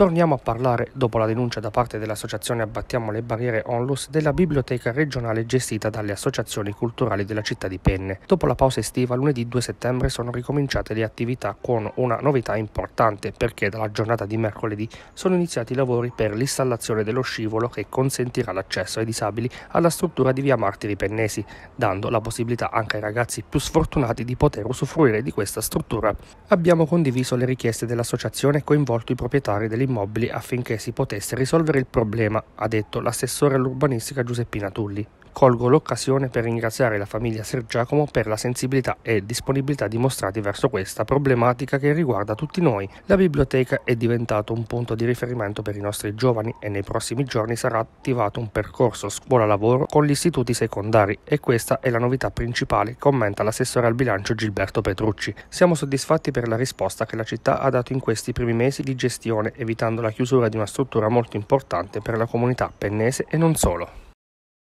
Torniamo a parlare, dopo la denuncia da parte dell'associazione Abbattiamo le barriere Onlus, della biblioteca regionale gestita dalle associazioni culturali della città di Penne. Dopo la pausa estiva, lunedì 2 settembre sono ricominciate le attività con una novità importante, perché dalla giornata di mercoledì sono iniziati i lavori per l'installazione dello scivolo che consentirà l'accesso ai disabili alla struttura di via Martiri Pennesi, dando la possibilità anche ai ragazzi più sfortunati di poter usufruire di questa struttura. Abbiamo condiviso le richieste dell'associazione e coinvolto i proprietari dell'immagine immobili affinché si potesse risolvere il problema, ha detto l'assessore all'urbanistica Giuseppina Tulli. Colgo l'occasione per ringraziare la famiglia Sergiacomo per la sensibilità e disponibilità dimostrati verso questa problematica che riguarda tutti noi. La biblioteca è diventata un punto di riferimento per i nostri giovani e nei prossimi giorni sarà attivato un percorso scuola-lavoro con gli istituti secondari e questa è la novità principale, commenta l'assessore al bilancio Gilberto Petrucci. Siamo soddisfatti per la risposta che la città ha dato in questi primi mesi di gestione evitando la chiusura di una struttura molto importante per la comunità pennese e non solo.